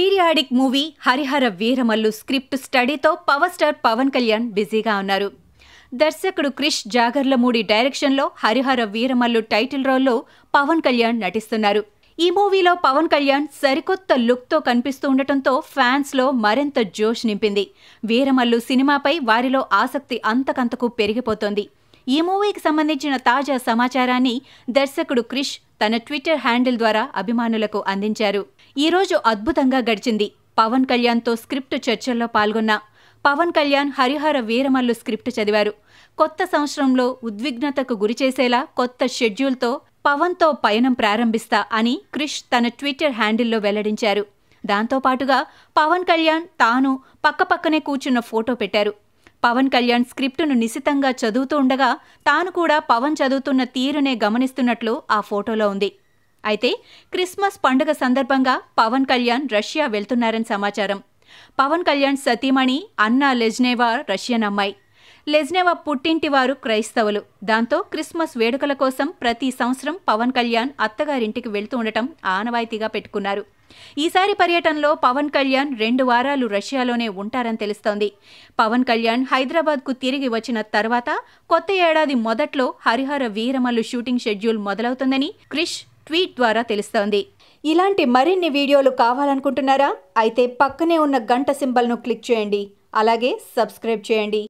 periodic movie Harihara Veeramallu script స్టడీతో power star Pawan Kalyan బిజీగా ఉన్నారు దర్శకుడు క్రిష్ జాగర్లమూడి డైరెక్షన్లో హరిహర వీరమల్లు టైటిల్ రోల్లో పవన్ కళ్యాణ్ నటిస్తున్నారు ఈ మూవీలో పవన్ కళ్యాణ్ సరికొత్త లుక్తో కనిపిస్తూ ఉండటంతో ఫ్యాన్స్లో మరింత జోష్ నింపింది వీరమల్లు సినిమాపై వారిలో ఆసక్తి అంతకంతకు పెరిగిపోతోంది ఈ మూవీకి సంబంధించిన తాజా సమాచారాన్ని దర్శకుడు క్రిష్ తన ట్విట్టర్ హ్యాండిల్ ద్వారా అభిమానులకు అందించారు ఈరోజు అద్భుతంగా గడిచింది పవన్ కళ్యాణ్తో స్క్రిప్ట్ చర్చల్లో పాల్గొన్న పవన్ కళ్యాణ్ హరిహర వీరమల్లు స్క్రిప్ట్ చదివారు కొత్త సంవత్సరంలో ఉద్విగ్నతకు గురిచేసేలా కొత్త షెడ్యూల్తో పవన్తో పయనం ప్రారంభిస్తా అని క్రిష్ తన ట్విట్టర్ హ్యాండిల్లో వెల్లడించారు దాంతోపాటుగా పవన్ కళ్యాణ్ తాను పక్కపక్కనే కూర్చున్న ఫోటో పెట్టారు పవన్ కళ్యాణ్ స్క్రిప్టును నిశితంగా చదువుతూ ఉండగా తాను కూడా పవన్ చదువుతున్న తీరునే గమనిస్తున్నట్లు ఆ ఫోటోలో ఉంది అయితే క్రిస్మస్ పండుగ సందర్భంగా పవన్ కళ్యాణ్ రష్యా వెళ్తున్నారని సమాచారం పవన్ కళ్యాణ్ సతీమణి అన్నా లెజ్నేవా రష్యన్ అమ్మాయి లెజ్నేవా పుట్టింటి వారు క్రైస్తవులు దాంతో క్రిస్మస్ వేడుకల కోసం ప్రతి సంవత్సరం పవన్ కళ్యాణ్ అత్తగారింటికి వెళ్తూ ఉండటం ఆనవాయితీగా పెట్టుకున్నారు ఈసారి పర్యటనలో పవన్ కళ్యాణ్ రెండు వారాలు రష్యాలోనే ఉంటారని తెలుస్తోంది పవన్ కళ్యాణ్ హైదరాబాద్కు తిరిగి వచ్చిన తర్వాత కొత్త ఏడాది మొదట్లో హరిహర వీరమల్లు షూటింగ్ షెడ్యూల్ మొదలవుతుందని క్రిష్ ట్వీట్ ద్వారా తెలుస్తోంది ఇలాంటి మరిన్ని వీడియోలు కావాలనుకుంటున్నారా అయితే పక్కనే ఉన్న గంట సింబల్ను క్లిక్ చేయండి అలాగే సబ్స్క్రైబ్ చేయండి